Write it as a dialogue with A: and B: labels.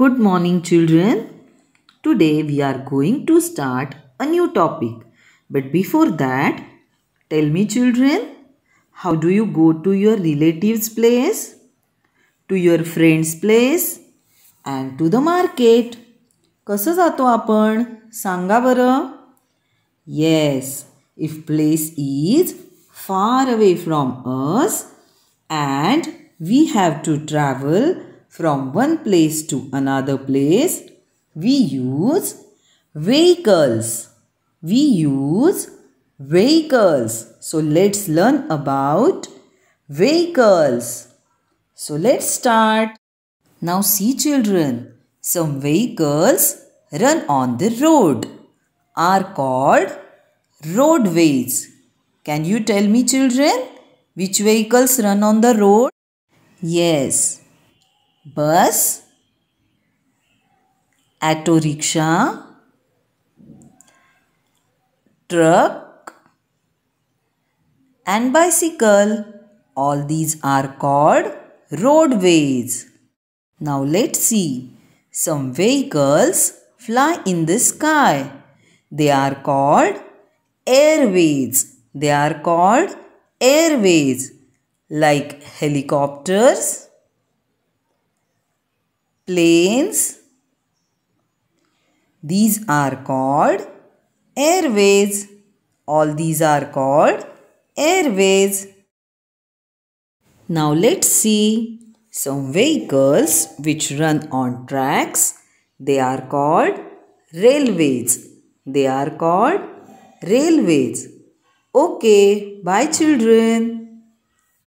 A: Good morning children. Today we are going to start a new topic. But before that, tell me children, how do you go to your relatives place, to your friends place and to the market? कसं जातो आपण सांगा बरं yes if place is far away from us and we have to from one place to another place, we use vehicles. We use vehicles. So let's learn about vehicles. So let's start. Now see children, some vehicles run on the road are called roadways. Can you tell me children which vehicles run on the road? Yes, Bus, auto rickshaw, truck and bicycle all these are called roadways now let's see some vehicles fly in the sky they are called airways they are called airways like helicopters planes. These are called airways. All these are called airways. Now let's see some vehicles which run on tracks. They are called railways. They are called railways. Okay, bye children.